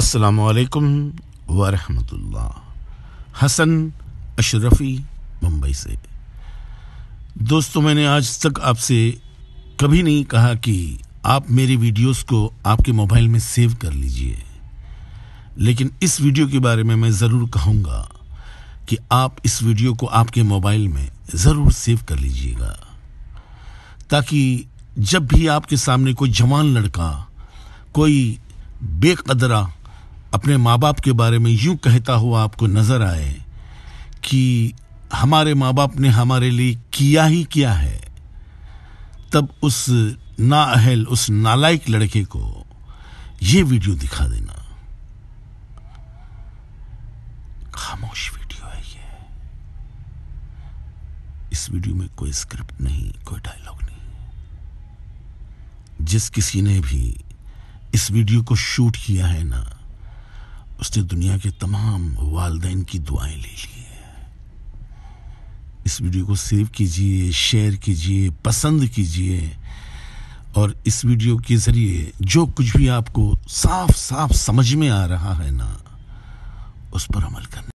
السلام علیکم ورحمۃ اللہ حسن اشرفی ممبئی سے دوستوں میں نے آج تک آپ سے کبھی نہیں کہا کہ آپ میری ویڈیوز کو آپ کے موبائل میں سیو کر لیجئے لیکن اس ویڈیو کے بارے میں میں ضرور کہوں گا کہ آپ اس ویڈیو کو آپ کے موبائل میں ضرور سیو کر لیجئے گا تاکہ جب بھی آپ کے سامنے کوئی جوان لڑکا کوئی بے قدرہ اپنے ماں باپ کے بارے میں یوں کہتا ہوا آپ کو نظر آئے کہ ہمارے ماں باپ نے ہمارے لیے کیا ہی کیا ہے تب اس نا اہل اس نالائک لڑکے کو یہ ویڈیو دکھا دینا خاموش ویڈیو ہے یہ اس ویڈیو میں کوئی اسکرپٹ نہیں کوئی ڈائلاگ نہیں جس کسی نے بھی اس ویڈیو کو شوٹ کیا ہے نا اس نے دنیا کے تمام والدین کی دعائیں لے لی اس ویڈیو کو سیو کیجیے شیئر کیجیے پسند کیجیے اور اس ویڈیو کے ذریعے جو کچھ بھی آپ کو صاف صاف سمجھ میں آ رہا ہے نا اس پر عمل کرنے